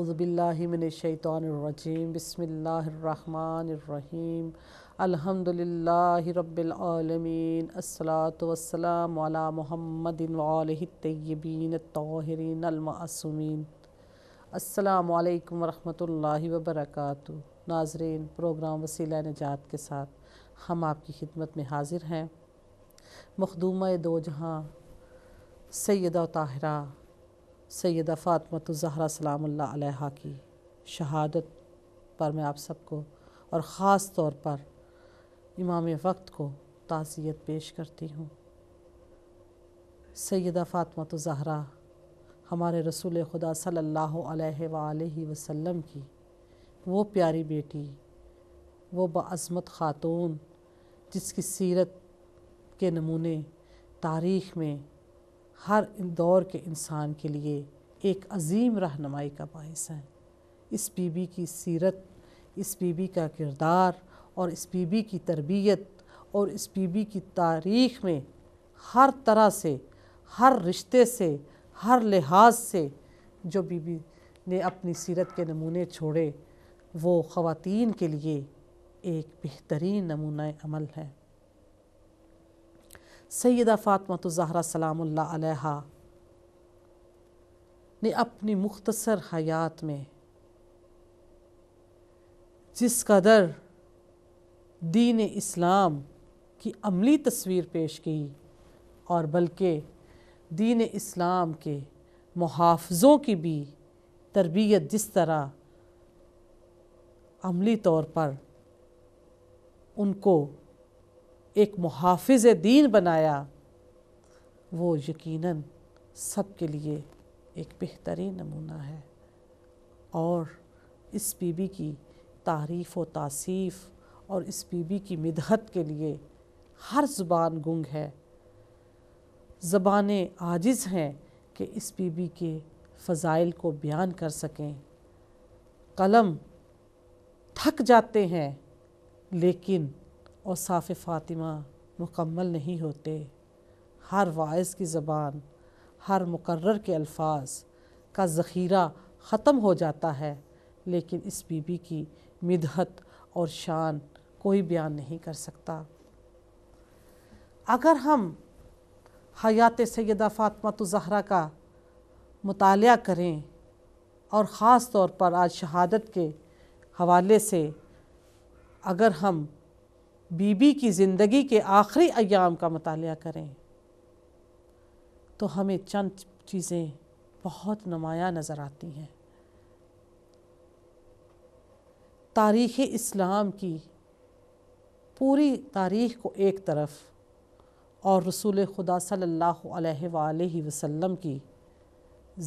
अज़बिल्लिमिनशैतरजीम बसमीम अल्हम्दुलिल्लाहि रब्बिल आलमीन अस्सलातु वस्सलाम अला मुहम्मदिन व नाजरीन प्रोग्राम वसीला नजात के साथ हम आपकी खिदमत में हाजिर हैं मखदूम दो जहाँ सैदा ताहरा सैदा फ़ातमत ज़हरा सलाम की शहादत पर मैं आप सबको और ख़ास तौर पर इमाम वक्त को ताज़ियत पेश करती हूँ सैदा फ़ातमत ज़हरा हमारे रसूल खुदा सल्ला वसम की वो प्यारी बेटी वो बाज़मत ख़ातून जिसकी सीरत के नमूने तारीख़ में हर दौर के इंसान के लिए एक अजीम रहनमाई का बायस हैं इस बीबी की सीरत इस बीबी का किरदार और इस बीबी की तरबियत और इस बीबी की तारीख़ में हर तरह से हर रिश्ते से हर लिहाज से जो बीबी ने अपनी सीरत के नमूने छोड़े वो ख़वातीन के लिए एक बेहतरीन नमूना अमल है सैदा फ़ातमत ज़हरा सलाम ने अपनी मुख्तसर हयात में जिस कदर दीन इस्लाम की अमली तस्वीर पेश की और बल्कि दीन इस्लाम के मुहाफ़ों की भी तरबियत जिस तरह अमली तौर पर उनको एक मुहाफ़ दीन बनाया वो यकीनन सब के लिए एक बेहतरीन नमूना है और इस बीबी की तारीफ़ व तसीफ़ और इस बीबी की मिदहत के लिए हर ज़ुबान गुंग है ज़बानें आजिज़ हैं कि इस बीबी के फ़जाइल को बयान कर सकें कलम थक जाते हैं लेकिन और साफ फ़ातिमा मुकम्मल नहीं होते हर वायस की ज़बान हर मुकर्र के अल्फाज का ज़ख़ीरा ख़त्म हो जाता है लेकिन इस बीबी की मिदहत और शान कोई बयान नहीं कर सकता अगर हम हयात सैदा फ़ातमा तो ज़हरा का मताल करें और ख़ास तौर पर आज शहादत के हवाले से अगर हम बीबी की ज़िंदगी के आखिरी अयाम का मताल करें तो हमें चंद चीज़ें बहुत नुमाया नज़र आती हैं तारीख़ इस्लाम की पूरी तारीख़ को एक तरफ और रसूल खुदा सल्ला वसम की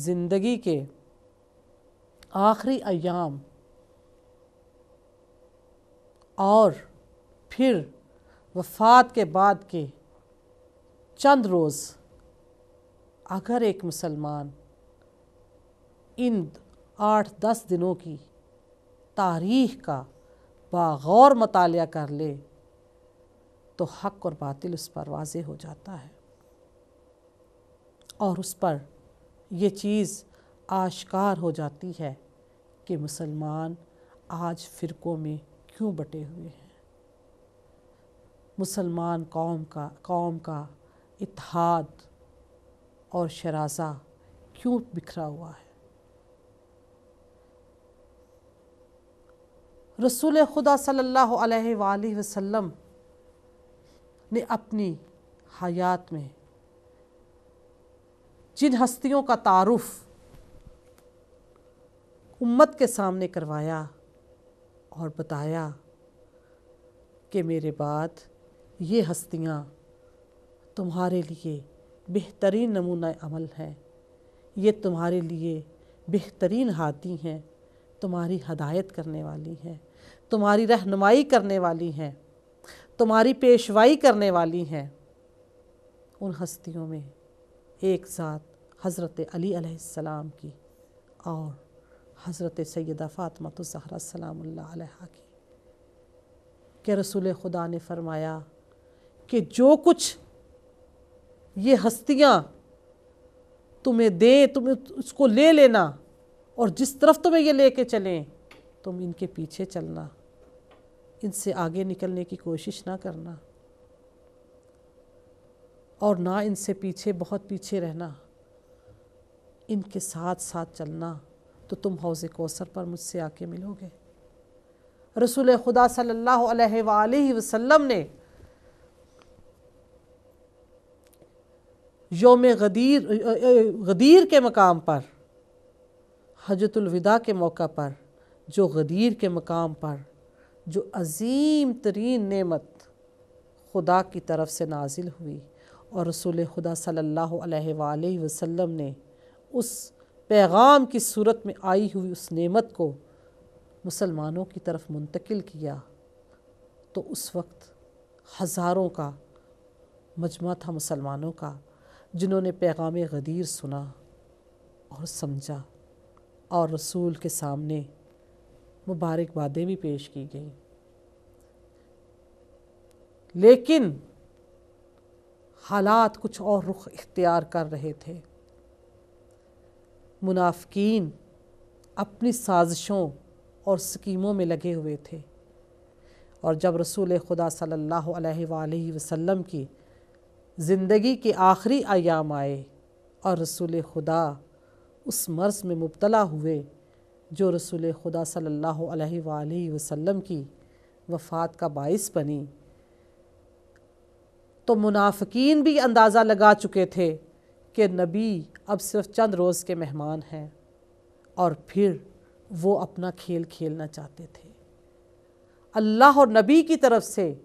ज़िंदगी के आखिरी अयाम और फिर वफात के बाद के चंद रोज़ अगर एक मुसलमान इन आठ दस दिनों की तारीख का बागौर मताल कर ले तो हक और बातिल उस पर वाज हो जाता है और उस पर यह चीज़ आश्कार हो जाती है कि मुसलमान आज फ़िरकों में क्यों बटे हुए हैं मुसलमान कौम का कौम का इतिहाद और शराजा क्यों बिखरा हुआ है रसूल खुदा सल्लल्लाहु अलैहि वसल्लम ने अपनी हयात में जिन हस्तियों का तारुफ़ उम्मत के सामने करवाया और बताया कि मेरे बाद ये हस्तियाँ तुम्हारे लिए बेहतरीन नमूना अमल हैं ये तुम्हारे लिए बेहतरीन हाथी हैं तुम्हारी हदायत करने वाली हैं तुम्हारी रहनुमाई करने वाली हैं तुम्हारी पेशवाई करने वाली हैं उन हस्तियों में एक साथ हज़रत अली अलैहिस्सलाम की और हज़रत सैदा फ़ातमत ज़हरा सलाम की के रसूल खुदा ने फरमाया कि जो कुछ ये हस्तियाँ तुम्हें दें तुम उसको ले लेना और जिस तरफ तुम्हें ये लेके चलें तुम इनके पीछे चलना इनसे आगे निकलने की कोशिश ना करना और ना इनसे पीछे बहुत पीछे रहना इनके साथ साथ चलना तो तुम हौज़ कोसर पर मुझसे आके मिलोगे रसूल खुदा सल्लल्लाहु अलैहि वसल्लम ने योम गदीर गदीर के मकाम पर हजरतलविदा के मौका पर जो गदीर के मकाम पर जो अजीम तरीन नमत खुदा की तरफ से नाजिल हुई और रसूल खुदा सल्ला वसम ने उस पैगाम की सूरत में आई हुई उस नमत को मुसलमानों की तरफ मुंतकिल किया तो उस वक्त हज़ारों का मजमा था मुसलमानों का जिन्होंने पैगाम गदीर सुना और समझा और रसूल के सामने मुबारकबादें भी पेश की गई लेकिन हालात कुछ और रुख इख्तियार कर रहे थे मुनाफिकीन अपनी साजिशों और स्कीमों में लगे हुए थे और जब रसूल खुदा सल्लल्लाहु अलैहि वसल्लम की ज़िंदगी के आखिरी आयाम आए और रसूल खुदा उस मर्ज़ में मुबतला हुए जो रसूल खुदा सल्लल्लाहु अलैहि वसल्लम की वफ़ात का बास बनी तो मुनाफिकीन भी अंदाज़ा लगा चुके थे कि नबी अब सिर्फ चंद रोज़ के मेहमान हैं और फिर वो अपना खेल खेलना चाहते थे अल्लाह और नबी की तरफ से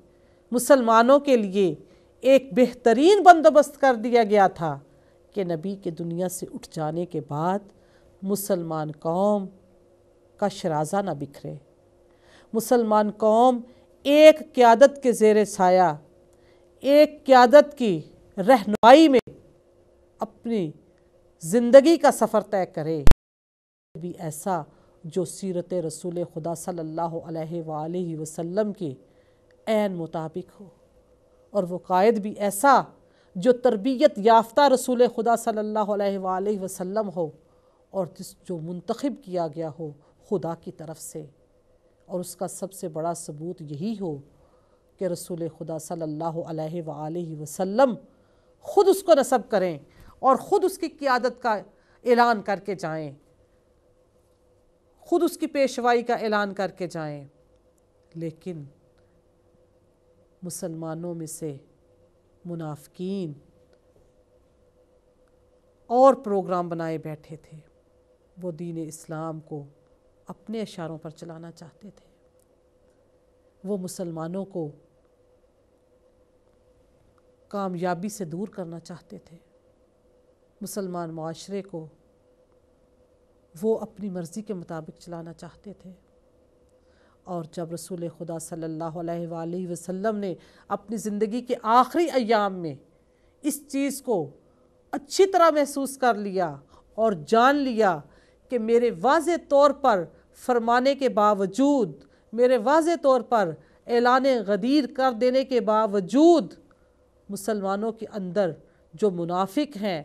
मुसलमानों के लिए एक बेहतरीन बंदोबस्त कर दिया गया था कि नबी के दुनिया से उठ जाने के बाद मुसलमान कौम का शराजा ना बिखरे मुसलमान कौम एक क्यादत के जेर साया एक क्यादत की रहनुमाई में अपनी ज़िंदगी का सफ़र तय करे भी ऐसा जो सीरत रसूल खुदा सल्लल्लाहु अलैहि वसल्लम के एन मुताबिक हो और वो कायद भी ऐसा जो तरबियत याफ़्ता रसूल खुदा सल्ला वसम हो और जिस जो मंतखब किया गया हो खुदा की तरफ से और उसका सबसे बड़ा सबूत यही हो कि रसूल खुदा सल्ला वसम ख़ुद उसको नसब करें और ख़ुद उसकी क़्यादत का ऐलान करके जाएँ ख़ुद उसकी पेशवाई का ऐलान करके जाएँ लेकिन मुसलमानों में से मुनाफिकीन और प्रोग्राम बनाए बैठे थे वो दीन इस्लाम को अपने इशारों पर चलाना चाहते थे वो मुसलमानों को कामयाबी से दूर करना चाहते थे मुसलमान माशरे को वो अपनी मर्ज़ी के मुताबिक चलाना चाहते थे और जब रसूल खुदा सल्लल्लाहु अलैहि वसल्लम ने अपनी ज़िंदगी के आखिरी अयाम में इस चीज़ को अच्छी तरह महसूस कर लिया और जान लिया कि मेरे वाज तौर पर फरमाने के बावजूद मेरे वाज तौर पर ऐलान गदीर कर देने के बावजूद मुसलमानों के अंदर जो मुनाफिक हैं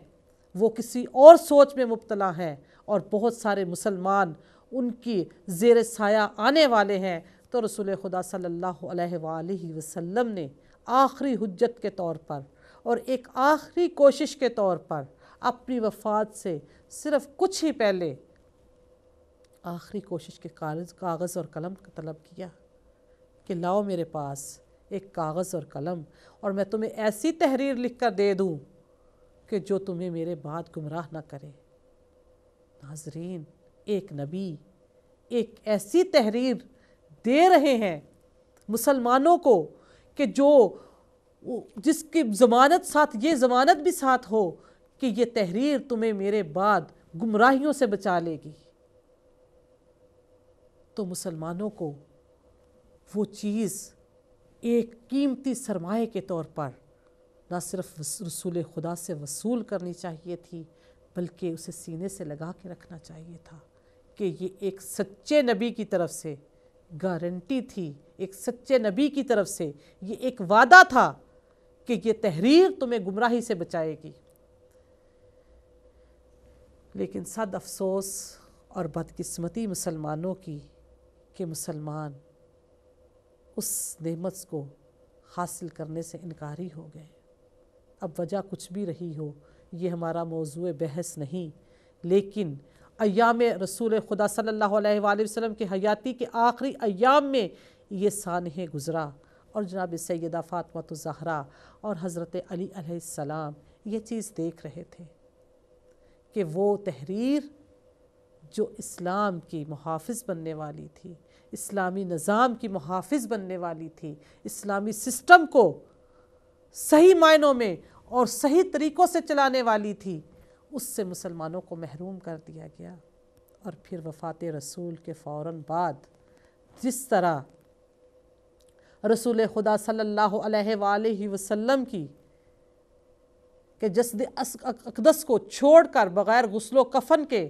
वो किसी और सोच में मुबतला हैं और बहुत सारे मुसलमान उनकी जेर साया आने वाले हैं तो रसूल खुदा सल्ला वसम ने आखिरी हजत के तौर पर और एक आखिरी कोशिश के तौर पर अपनी वफात से सिर्फ कुछ ही पहले आखिरी कोशिश के कागज़ कागज़ और कलम का तलब किया कि लाओ मेरे पास एक कागज़ और कलम और मैं तुम्हें ऐसी तहरीर लिख कर दे दूँ कि जो तुम्हें मेरे बाद गुमराह ना करे नाजरीन एक नबी एक ऐसी तहरीर दे रहे हैं मुसलमानों को कि जो जिसकी ज़मानत साथ ये ज़मानत भी साथ हो कि ये तहरीर तुम्हें मेरे बाद गुमराहियों से बचा लेगी तो मुसलमानों को वो चीज़ एक कीमती सरमाए के तौर पर ना सिर्फ रसूल खुदा से वसूल करनी चाहिए थी बल्कि उसे सीने से लगा के रखना चाहिए था कि ये एक सच्चे नबी की तरफ से गारंटी थी एक सच्चे नबी की तरफ से ये एक वादा था कि ये तहरीर तुम्हें गुमराही से बचाएगी लेकिन सद अफसोस और बदकिस्मती मुसलमानों की कि मुसलमान उस नेमत को हासिल करने से इनकारी हो गए अब वजह कुछ भी रही हो ये हमारा मौजू बहस नहीं लेकिन अयाम रसूल खुदा सल्ला वसम के हयाती के आखिरी अयाम में ये सानहे गुज़रा और जनाब सैदा फ़ातमत ज़हरा और हज़रत अली ये चीज़ देख रहे थे कि वो तहरीर जो इस्लाम की मुहाफ़ बनने वाली थी इस्लामी निज़ाम की मुहाफ़ बनने वाली थी इस्लामी सिस्टम को सही मायनों में और सही तरीक़ों से चलाने वाली थी उससे मुसलमानों को महरूम कर दिया गया और फिर वफ़ात रसूल के फ़ौर बाद जिस तरह रसूल खुदा सल्ला वसम की कि जसद अकदस को छोड़कर बग़ैर गसलो कफन के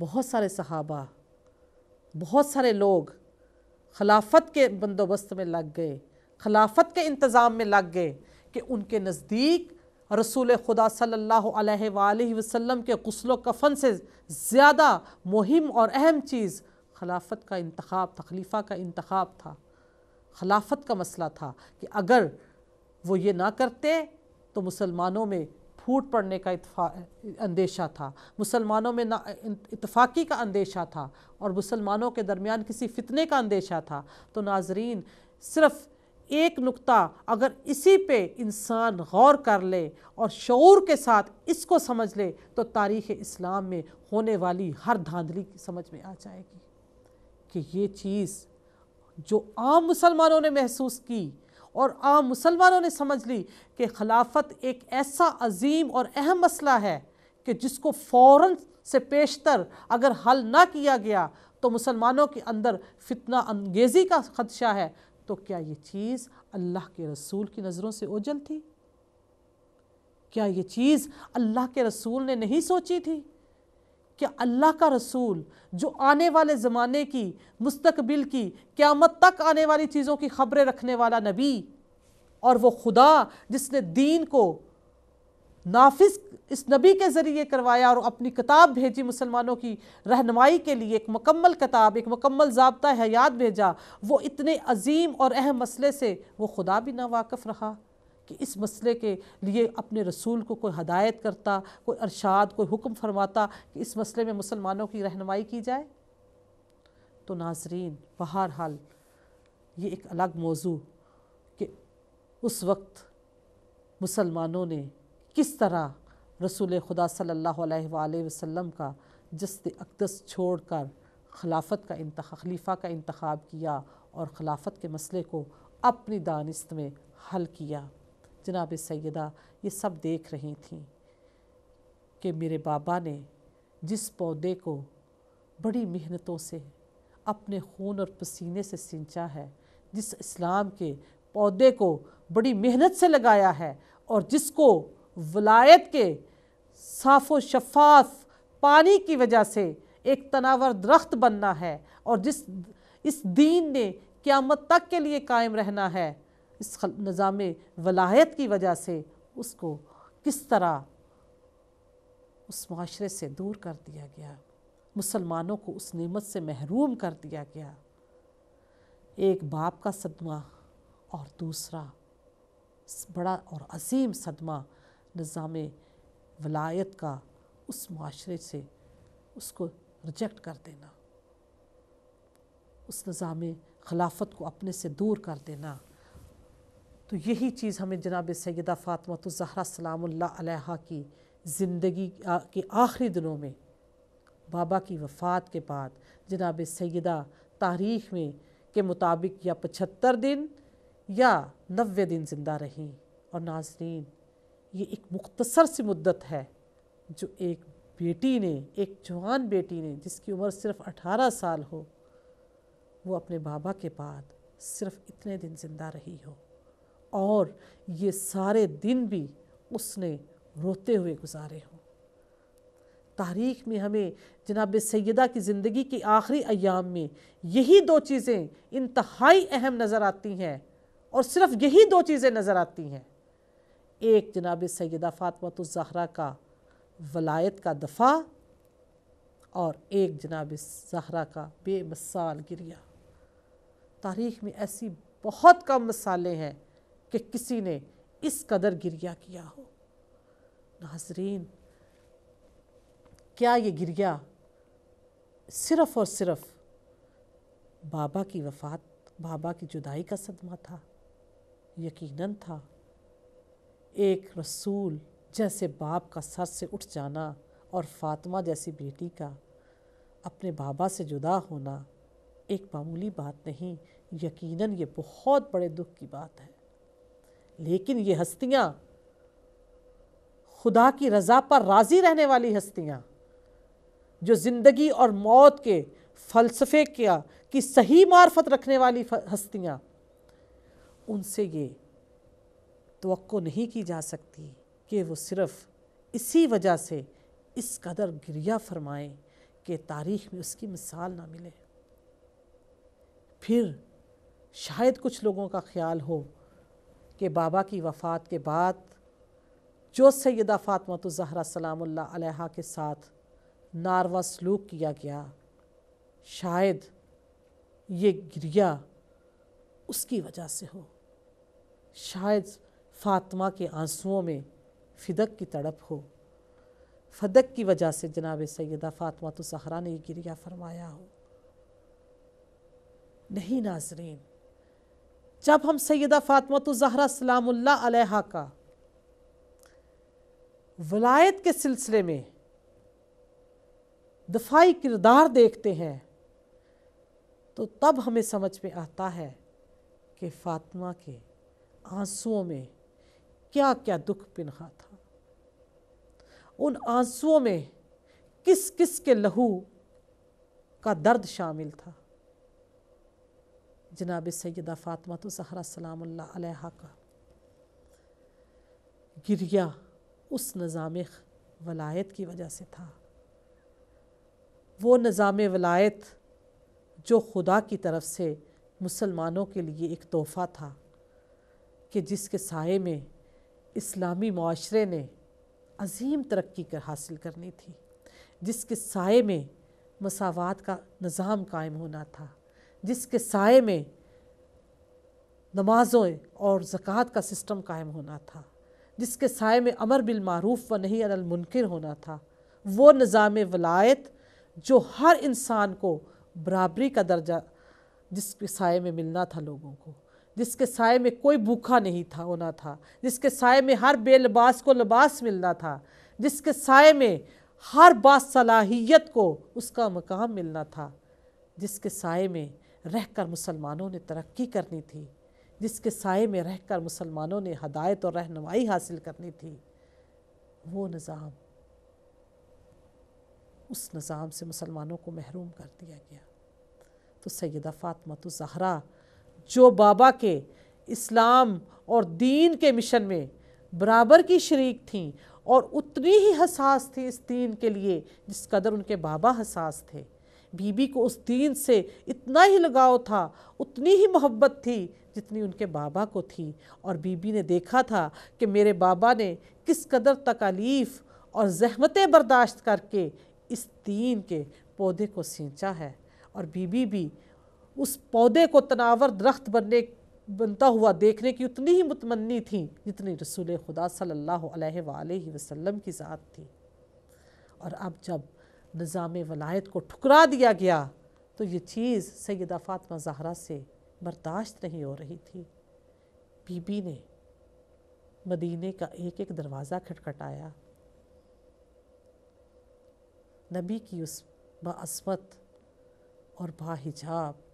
बहुत सारे सहाबा बहुत सारे लोग खिलाफत के बंदोबस्त में लग गए खिलाफत के इंतज़ाम में लग गए कि उनके नज़दीक रसूल खुदा सल्ला वसम के गसलो कफन से ज़्यादा मुहिम और अहम चीज़ खिलाफत का इंतखब तखलीफा का इंतखब था खिलाफत का मसला था कि अगर वो ये ना करते तो मुसलमानों में फूट पड़ने का अंदेशा था मुसलमानों में ना इतफाक़ी का अंदेशा था और मुसलमानों के दरमियान किसी फितने का अंदेशा था तो नाजरीन सिर्फ़ एक नुक्ता अगर इसी पे इंसान गौर कर ले और शौर के साथ इसको समझ ले तो तारीख़ इस्लाम में होने वाली हर धांधली समझ में आ जाएगी कि ये चीज़ जो आम मुसलमानों ने महसूस की और आम मुसलमानों ने समझ ली कि खिलाफत एक ऐसा अजीम और अहम मसला है कि जिसको फ़ौर से पेशतर अगर हल ना किया गया तो मुसलमानों के अंदर फितना अंगेज़ी का खदशा है तो क्या ये चीज़ अल्लाह के रसूल की नज़रों से ओझल थी क्या ये चीज़ अल्लाह के रसूल ने नहीं सोची थी क्या अल्लाह का रसूल जो आने वाले ज़माने की मुस्तकबिल की क़्यामत तक आने वाली चीज़ों की खबरें रखने वाला नबी और वो खुदा जिसने दीन को नाफिस इस नबी के ज़रिए करवाया और अपनी किताब भेजी मुसलमानों की रहनमाई के लिए एक मकम्मल किताब एक मकम्मल जबता हयात भेजा वो इतने अजीम और अहम मसले से वो खुदा भी ना वाकफ़ रहा कि इस मसले के लिए अपने रसूल को कोई हदायत करता कोई अरशाद कोई हुक्म फरमाता कि इस मसले में मुसलमानों की रहनमाई की जाए तो नाजरीन बहर हाल ये एक अलग मौजू कि उस वक्त मुसलमानों ने किस तरह रसूल खुदा सल्लल्लाहु अलैहि वसल्लम का जस्त अकदस छोड़ कर खिलाफत का खलीफा का इंतखब किया और खिलाफत के मसले को अपनी दानिस्त में हल किया जनाब सैदा ये सब देख रही थी कि मेरे बाबा ने जिस पौधे को बड़ी मेहनतों से अपने खून और पसीने से सिंचा है जिस इस्लाम के पौधे को बड़ी मेहनत से लगाया है और जिसको वलायत के साफ़ शफाफ पानी की वजह से एक तनावर दरख्त बनना है और जिस इस दीन ने क़्यामत तक के लिए कायम रहना है इस निज़ाम वलायत की वजह से उसको किस तरह उस माशरे से दूर कर दिया गया मुसलमानों को उस नेमत से महरूम कर दिया गया एक बाप का सदमा और दूसरा बड़ा और अजीम सदमा निज़ाम वलायत का उस माशरे से उसको रिजेक्ट कर देना उस निज़ाम खिलाफत को अपने से दूर कर देना तो यही चीज़ हमें जनाब सैदा फ़ातमा तो ज़हरा सलाम की ज़िंदगी के आखिरी दिनों में बाबा की वफ़ात के बाद जनाब सैदा तारीख़ में के मुताबिक या पचहत्तर दिन या नबे दिन ज़िंदा रहीं और नाजरीन ये एक मुख्तसर सी मुद्दत है जो एक बेटी ने एक जवान बेटी ने जिसकी उम्र सिर्फ अठारह साल हो वो अपने बाबा के बाद सिर्फ इतने दिन ज़िंदा रही हो और ये सारे दिन भी उसने रोते हुए गुजारे हों तारीख़ में हमें जनाब सैदा की ज़िंदगी के आखिरी अयाम में यही दो चीज़ें इंतहाई अहम नज़र आती हैं और सिर्फ़ यही दो चीज़ें नज़र आती हैं एक जनाब सैदा तो जहरा का वलायत का दफ़ा और एक जनाब जहरा का बेमिसाल गिरिया तारीख़ में ऐसी बहुत कम मिसालें हैं कि किसी ने इस कदर गिरिया किया हो नाजरीन क्या ये गिरिया सिर्फ़ और सिर्फ़ बाबा की वफ़ात बाबा की जुदाई का सदमा था यकीनन था एक रसूल जैसे बाप का सर से उठ जाना और फातिमा जैसी बेटी का अपने बाबा से जुदा होना एक मामूली बात नहीं यकीनन ये बहुत बड़े दुख की बात है लेकिन ये हस्तियाँ खुदा की रज़ा पर राज़ी रहने वाली हस्तियाँ जो ज़िंदगी और मौत के फ़लसफ़े क्या की सही मार्फत रखने वाली हस्तियाँ उनसे ये तो नहीं की जा सकती कि वो सिर्फ़ इसी वजह से इस कदर गिरिया फरमाएं कि तारीख़ में उसकी मिसाल ना मिले फिर शायद कुछ लोगों का ख्याल हो कि बाबा की वफ़ात के बाद जो सैदा फ़ातमत ज़हरा सलाम के साथ नारवा सलूक किया गया शायद ये गिरिया उसकी वजह से हो शायद फातमा के आंसुओं में फिदक की तड़प हो फदक की वजह से जनाब सैदा फातमा तो सहरा ने गिरिया फरमाया हो नहीं नाजरीन जब हम सैदा फातमा तो जहरा सलाम्ल का वलायत के सिलसिले में दफाई किरदार देखते हैं तो तब हमें समझ में आता है कि फातमा के आंसुओं में क्या क्या दुख पिनहा था उन आंसुओं में किस किस के लहू का दर्द शामिल था जनाब सैदा फ़ातमा तो जहरा सलाम का गिरिया उस निज़ाम वलायत की वजह से था वो निज़ाम वलायत जो खुदा की तरफ से मुसलमानों के लिए एक तोहफ़ा था कि जिसके साय में इस्लामी माशरे ने अजीम तरक्की कर हासिल करनी थी जिसके साय में मसावत का निज़ाम कायम होना था जिसके साय में नमाज़ों और ज़क़़त का सिस्टम कायम होना था जिसके साय में अमर बिलमूफ़ व नहीं अनमुनकर होना था वो निज़ाम वलायत जो हर इंसान को बराबरी का दर्जा जिसके साय में मिलना था लोगों को जिसके साय में कोई भूखा नहीं था होना था जिसके साय में हर बेलबास को लिबास मिलना था जिसके साय में हर बासलाहियत को उसका मकाम मिलना था जिसके साय में रहकर मुसलमानों ने तरक्की करनी थी जिसके साय में रहकर मुसलमानों ने हदायत और रहनमाई हासिल करनी थी वो निज़ाम उस निज़ाम से मुसलमानों को महरूम कर दिया गया तो सैदा फ़ातमा तो जहरा जो बाबा के इस्लाम और दीन के मिशन में बराबर की शरीक थीं और उतनी ही हसास थी इस दीन के लिए जिस कदर उनके बाबा हसास थे बीबी को उस दीन से इतना ही लगाव था उतनी ही मोहब्बत थी जितनी उनके बाबा को थी और बीबी ने देखा था कि मेरे बाबा ने किस कदर तकालीफ़ और जहमतें बर्दाश्त करके इस दीन के पौधे को सींचा है और बीबी भी उस पौधे को तनावर दरख्त बनने बनता हुआ देखने की उतनी ही मुतमनी थी जितनी रसूल खुदा सल्लल्लाहु अलैहि वसल्लम की ज़ात थी और अब जब निज़ाम वलायत को ठुकरा दिया गया तो ये चीज़ सैदा फ़ातमा जहरा से बर्दाश्त नहीं हो रही थी बीबी ने मदीने का एक एक दरवाज़ा खटखटाया नबी की उस बासमत और बाहिजाब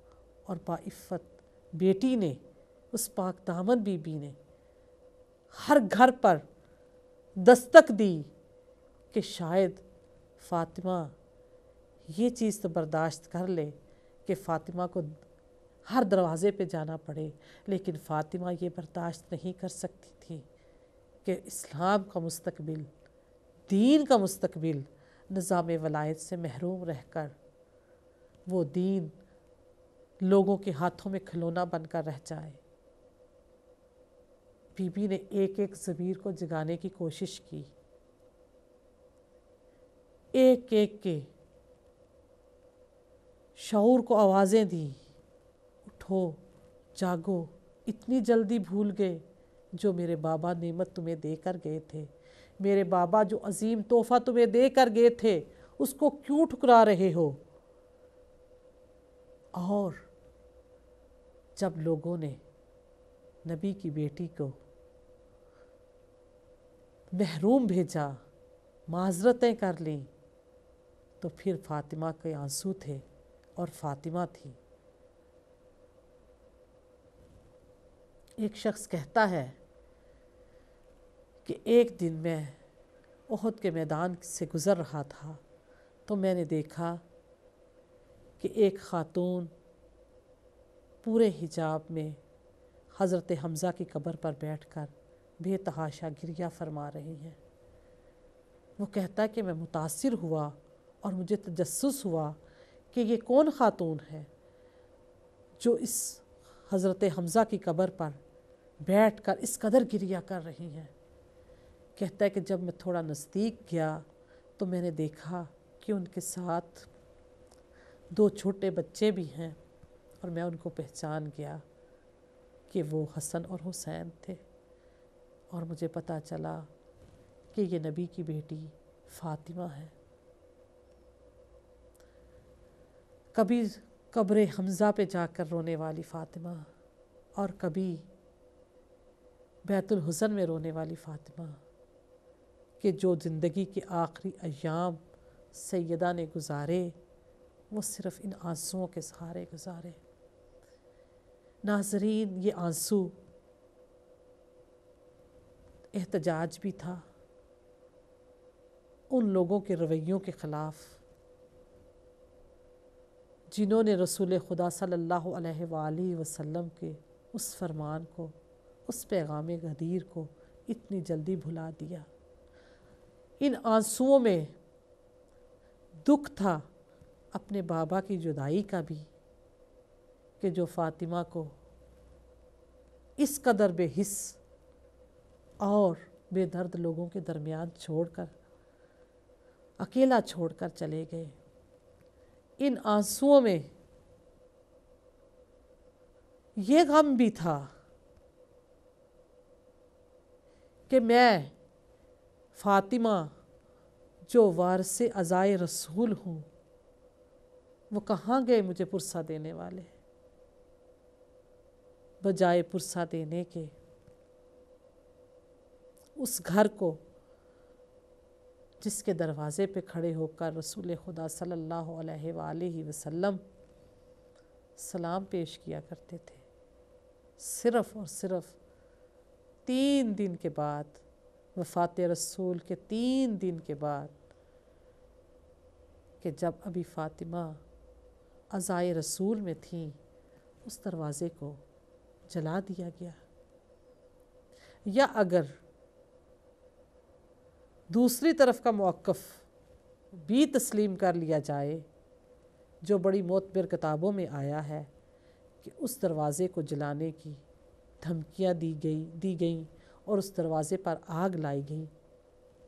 और बाइफ़त बेटी ने उस पाक दामन बीबी ने हर घर पर दस्तक दी कि शायद फ़ातिमा ये चीज़ तो बर्दाश्त कर ले कि फ़ातिमा को हर दरवाज़े पे जाना पड़े लेकिन फ़ातिमा ये बर्दाश्त नहीं कर सकती थी कि इस्लाम का मुस्तकबिल दीन का मुस्तबिल निज़ाम वलायत से महरूम रहकर वो दीन लोगों के हाथों में खिलौना बनकर रह जाए बीबी ने एक एक ज़मीर को जगाने की कोशिश की एक एक के शौर को आवाज़ें दी उठो जागो इतनी जल्दी भूल गए जो मेरे बाबा नेमत तुम्हें दे कर गए थे मेरे बाबा जो अजीम तोहफ़ा तुम्हें कर गए थे उसको क्यों ठुकरा रहे हो और जब लोगों ने नबी की बेटी को महरूम भेजा माजरतें कर ली तो फिर फातिमा के आंसू थे और फातिमा थी एक शख्स कहता है कि एक दिन मैं ओहद के मैदान से गुज़र रहा था तो मैंने देखा कि एक ख़ातून पूरे हिजाब में हज़रत हमज़ा की कब्र पर बैठ कर बेतहाशा गिरिया फरमा रही हैं वो कहता है कि मैं मुतासर हुआ और मुझे तजस हुआ कि ये कौन ख़ातून है जो इस हज़रत हमज़ा की कब्र पर बैठ कर इस कदर गिरिया कर रही हैं कहता है कि जब मैं थोड़ा नज़दीक गया तो मैंने देखा कि उनके साथ दो छोटे बच्चे भी हैं और मैं उनको पहचान गया कि वो हसन और हुसैन थे और मुझे पता चला कि ये नबी की बेटी फातिमा है कभी कब्र हमज़ा पे जाकर रोने वाली फ़ातिमा और कभी बैतुल हुसन में रोने वाली फ़ातिमा कि जो ज़िंदगी के आखिरी अयाम सैदा ने गुजारे वो सिर्फ़ इन आंसुओं के सहारे गुजारे नाजरीन ये आंसू एहतजाज भी था उन लोगों के रवैयों के ख़िलाफ़ जिन्होंने रसूल खुदा सल्लल्लाहु अलैहि वसल्लम के उस फरमान को उस पैगाम गदीर को इतनी जल्दी भुला दिया इन आंसुओं में दुख था अपने बाबा की जुदाई का भी कि जो फ़ातिमा को इस कदर बेहिस और बेदर्द लोगों के दरमियान छोड़कर अकेला छोड़कर चले गए इन आंसुओं में ये गम भी था कि मैं फ़ातिमा जो वारस अज़ाए रसूल हूँ वो कहाँ गए मुझे पुरसा देने वाले बजाय पुरसा देने के उस घर को जिसके दरवाज़े पे खड़े होकर रसूल खुदा सल्लल्लाहु अलैहि वसल्लम सलाम पेश किया करते थे सिर्फ़ और सिर्फ़ तीन दिन के बाद वफ़ात रसूल के तीन दिन के बाद कि जब अभी फ़ातिमा अज़ाए रसूल में थी उस दरवाज़े को जला दिया गया या अगर दूसरी तरफ का मौक़ भी तस्लीम कर लिया जाए जो बड़ी मोतबर किताबों में आया है कि उस दरवाज़े को जलाने की धमकियां दी गई दी गई और उस दरवाज़े पर आग लाई गई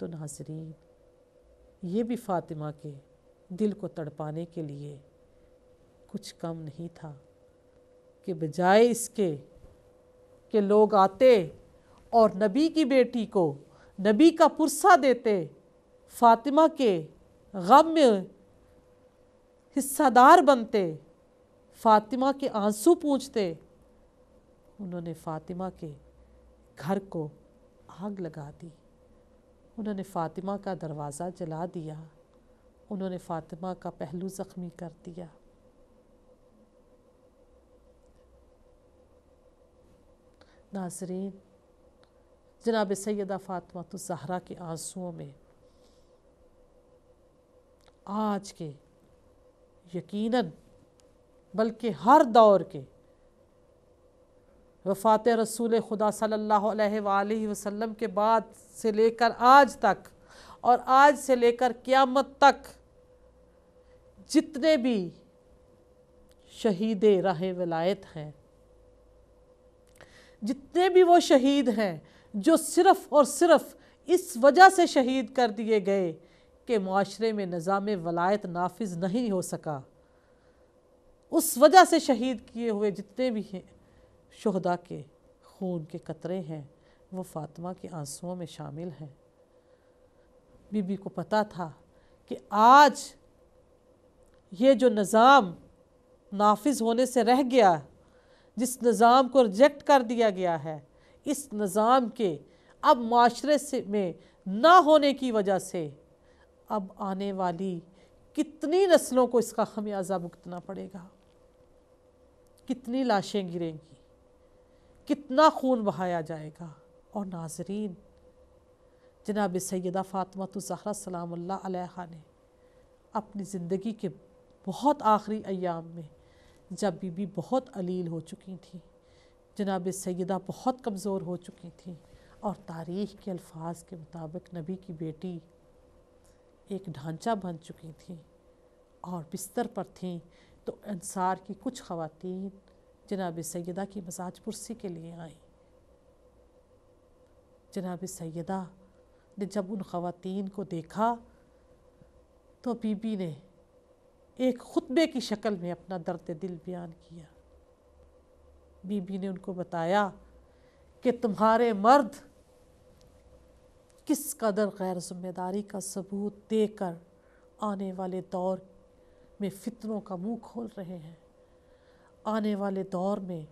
तो नाजरीन ये भी फ़ातिमा के दिल को तड़पाने के लिए कुछ कम नहीं था कि बजाय इसके कि लोग आते और नबी की बेटी को नबी का पुरसा देते फातिमा के गम में हिस्सादार बनते फातिमा के आंसू पूछते उन्होंने फातिमा के घर को आग लगा दी उन्होंने फातिमा का दरवाज़ा जला दिया उन्होंने फातिमा का पहलू ज़ख्मी कर दिया नाजरीन जनाब सैदा फ़ातमा तो जहरा के आंसुओं में आज के यकीनन बल्कि हर दौर के वफ़ात रसूल खुदा सल्लल्लाहु अलैहि वसल्लम के बाद से लेकर आज तक और आज से लेकर क़्यामत तक जितने भी शहीद राह वलायत हैं जितने भी वो शहीद हैं जो सिर्फ़ और सिर्फ़ इस वजह से शहीद कर दिए गए कि माशरे में निज़ाम वलायत नाफिज नहीं हो सका उस वजह से शहीद किए हुए जितने भी हैं शहदा के खून के कतरे हैं वो फातिमा के आंसुओं में शामिल हैं बीबी को पता था कि आज ये जो निज़ाम नाफिज होने से रह गया जिस निज़ाम को रिजेक्ट कर दिया गया है इस निज़ाम के अब माशरे से में ना होने की वजह से अब आने वाली कितनी नस्लों को इसका खमियाजा भुगतना पड़ेगा कितनी लाशें गिरेंगी कितना खून बहाया जाएगा और नाजरीन जनाब सैदा तो जहरा सलाम्ला ने अपनी ज़िंदगी के बहुत आखिरी अयाम में जब बीबी बहुत अलील हो चुकी थी जनाब सैदा बहुत कमज़ोर हो चुकी थी और तारीख़ के अल्फाज के मुताबिक नबी की बेटी एक ढांचा बन चुकी थी और बिस्तर पर थी तो अनसार की कुछ खवतिन जनाब सैदा की मजाज पुरसी के लिए आई जनाब सैदा ने जब उन खवतिन को देखा तो बीबी ने एक ख़ुतबे की शक्ल में अपना दर्द दिल बयान किया बीबी ने उनको बताया कि तुम्हारे मर्द किस कदर गैर जिम्मेदारी का सबूत देकर आने वाले दौर में फितनों का मुंह खोल रहे हैं आने वाले दौर में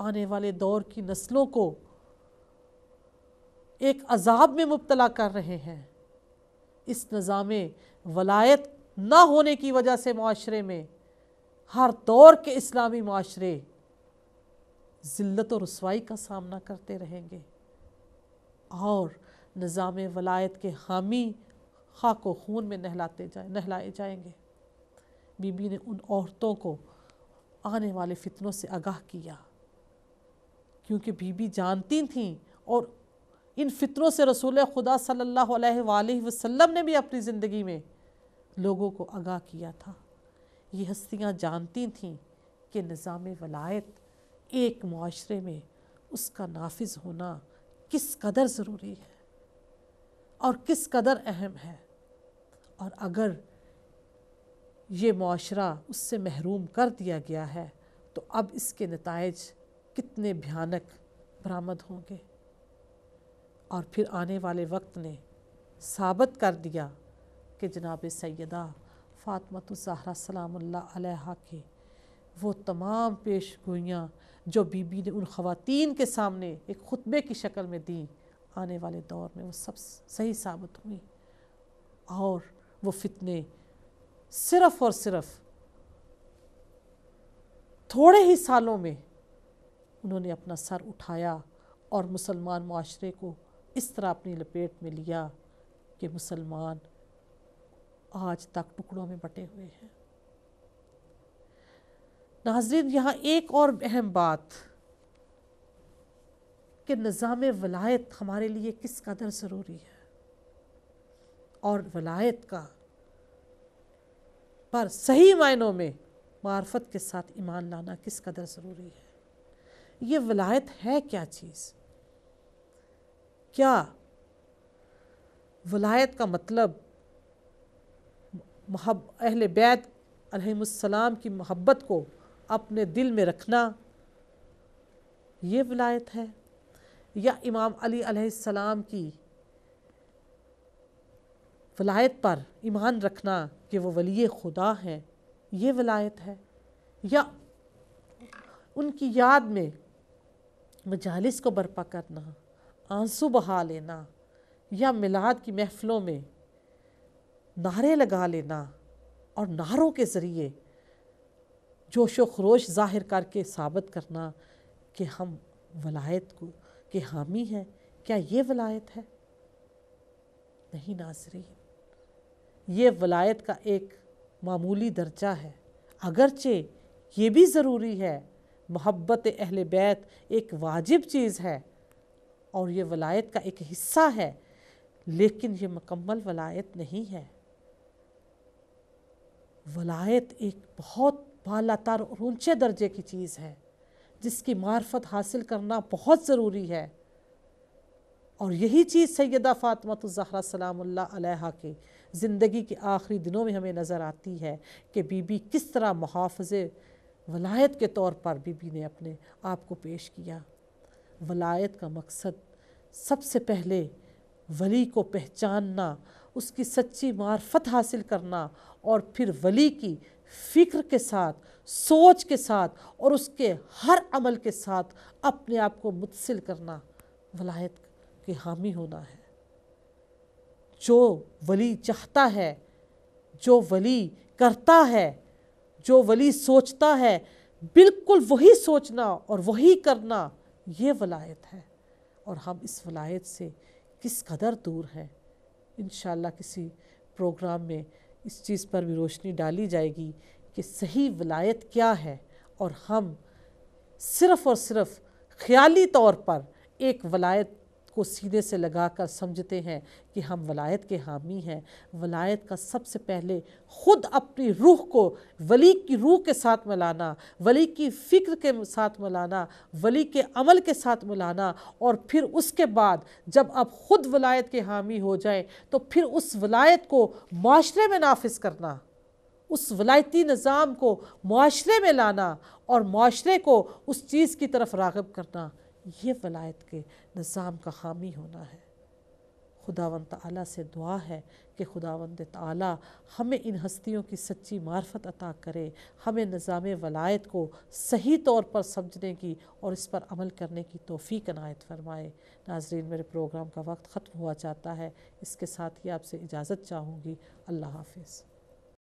आने वाले दौर की नस्लों को एक अजाब में मुबतला कर रहे हैं इस निज़ाम वलायत ना होने की वजह से माशरे में हर दौर के इस्लामी माशरे ज़िल्त और रसवाई का सामना करते रहेंगे और निज़ाम वलायत के हामी खाक व खून में नहलाते जाए नहलाए जाएंगे बीबी ने उन औरतों को आने वाले फितनों से आगाह किया क्योंकि बीबी जानती थीं और इन फितरों से रसूल खुदा सल्लल्लाहु अलैहि वसल्लम ने भी अपनी ज़िंदगी में लोगों को आगाह किया था ये हस्तियाँ जानती थीं कि निज़ाम वलायत एक माशरे में उसका नाफिज होना किस कदर ज़रूरी है और किस कदर अहम है और अगर ये माशरा उससे महरूम कर दिया गया है तो अब इसके नतज कितने भयानक बरामद होंगे और फिर आने वाले वक्त ने साबित कर दिया कि जनाब सैदा फ़ातमत तो ज़हरा सलाम के वो तमाम पेश गोइयाँ जो बीबी ने उन ख़वातीन के सामने एक खुतबे की शक्ल में दी आने वाले दौर में वो सब सही साबित हुई और वो फितने सिर्फ़ और सिर्फ़ थोड़े ही सालों में उन्होंने अपना सर उठाया और मुसलमान माशरे को इस तरह अपनी लपेट में लिया कि मुसलमान आज तक टुकड़ों में बटे हुए हैं नाजरीन यहाँ एक और अहम बात कि निज़ाम वलायत हमारे लिए किस कदर ज़रूरी है और वलायत का पर सही मायनों में मार्फत के साथ ईमान लाना किस कदर ज़रूरी है ये वलायत है क्या चीज़ क्या वलायत का मतलब महब अहल बैत अलहसम की मोहब्बत को अपने दिल में रखना ये विलायत है या इमाम अली अलैहिस्सलाम की वलायत पर ईमान रखना कि वो वली खुदा हैं ये वलायत है या उनकी याद में मजालस को बर्पा करना आंसू बहा लेना या मिलाद की महफ़लों में नारे लगा लेना और नारों के ज़रिए जोश खरोश ज़ाहिर करके साबित करना कि हम वलायत को के हामी हैं क्या ये वलायत है नहीं नाज़री ये वलायत का एक मामूली दर्जा है अगरचे ये भी ज़रूरी है मोहब्बत अहल बैत एक वाजिब चीज़ है और ये वलायत का एक हिस्सा है लेकिन ये मकम्मल वलायत नहीं है वलायत एक बहुत बाला तार और ऊँचे दर्जे की चीज़ है जिसकी मार्फत हासिल करना बहुत ज़रूरी है और यही चीज़ सैदा फ़ातमत ज़हरा सलाम्ला के ज़िंदगी के आखिरी दिनों में हमें नज़र आती है कि बीबी किस तरह मुहाफ़ वलायत के तौर पर बीबी ने अपने आप को पेश किया वलायत का मकसद सबसे पहले वली को पहचानना उसकी सच्ची मार्फत हासिल करना और फिर वली की फ़िक्र के साथ सोच के साथ और उसके हर अमल के साथ अपने आप को मुतसिल करना वलायत के हामी होना है जो वली चाहता है जो वली करता है जो वली सोचता है बिल्कुल वही सोचना और वही करना ये वलायत है और हम इस वलायत से किस कदर दूर हैं इन किसी प्रोग्राम में इस चीज़ पर भी रोशनी डाली जाएगी कि सही वलायत क्या है और हम सिर्फ़ और सिर्फ़ ख्याली तौर पर एक वलायत को सीने से लगा कर समझते हैं कि हम वलायत के हामी हैं वलायत का सबसे पहले ख़ुद अपनी रूह को वली की रूह के साथ मिलाना वली की फ़िक्र के साथ मिलाना वली के अमल के साथ मिलाना और फिर उसके बाद जब आप ख़ुद वलायत के हामी हो जाए तो फिर उस वलायत को माशरे में नाफिज करना उस वलायती निज़ाम को माशरे में लाना और माशरे को उस चीज़ की तरफ रागब करना ये वलायत के निज़ाम का हामी होना है खुदावंत आला से दुआ है कि खुदावंद आला हमें इन हस्तियों की सच्ची मार्फत अता करे हमें निज़ाम वलायत को सही तौर पर समझने की और इस पर अमल करने की तोफ़ी कनायत फरमाए नाजरीन मेरे प्रोग्राम का वक्त ख़त्म हुआ चाहता है इसके साथ ही आपसे इजाज़त चाहूँगी अल्लाह हाफिज़